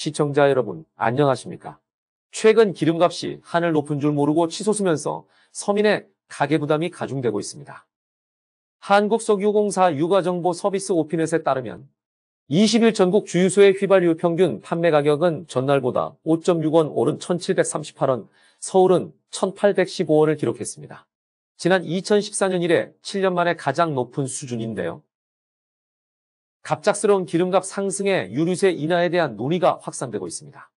시청자 여러분, 안녕하십니까? 최근 기름값이 하늘 높은 줄 모르고 치솟으면서 서민의 가계 부담이 가중되고 있습니다. 한국석유공사 유가정보 서비스 오피넷에 따르면 20일 전국 주유소의 휘발유 평균 판매 가격은 전날보다 5.6원 오른 1,738원, 서울은 1,815원을 기록했습니다. 지난 2014년 이래 7년 만에 가장 높은 수준인데요. 갑작스러운 기름값 상승에 유류세 인하에 대한 논의가 확산되고 있습니다.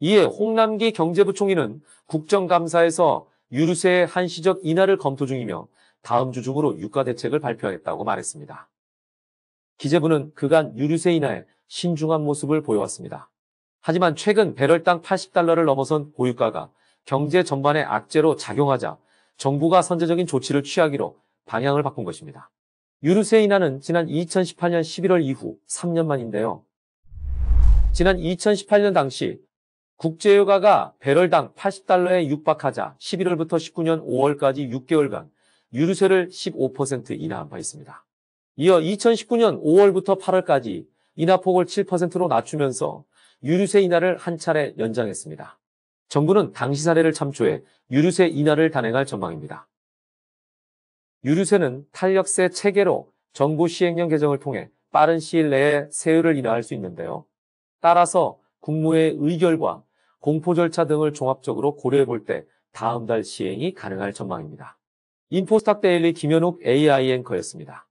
이에 홍남기 경제부총리는 국정감사에서 유류세의 한시적 인하를 검토 중이며 다음 주 중으로 유가 대책을 발표하겠다고 말했습니다. 기재부는 그간 유류세 인하에 신중한 모습을 보여왔습니다. 하지만 최근 배럴당 80달러를 넘어선 고유가가 경제 전반의 악재로 작용하자 정부가 선제적인 조치를 취하기로 방향을 바꾼 것입니다. 유류세 인하는 지난 2018년 11월 이후 3년 만인데요. 지난 2018년 당시 국제유가가 배럴당 80달러에 육박하자 11월부터 19년 5월까지 6개월간 유류세를 15% 인하한 바 있습니다. 이어 2019년 5월부터 8월까지 인하폭을 7%로 낮추면서 유류세 인하를 한 차례 연장했습니다. 정부는 당시 사례를 참조해 유류세 인하를 단행할 전망입니다. 유류세는 탄력세 체계로 정부 시행령 개정을 통해 빠른 시일 내에 세율을 인하할 수 있는데요. 따라서 국무회의 의결과 공포 절차 등을 종합적으로 고려해 볼 때 다음 달 시행이 가능할 전망입니다. 인포스탁 데일리 김현욱 AI 앵커였습니다.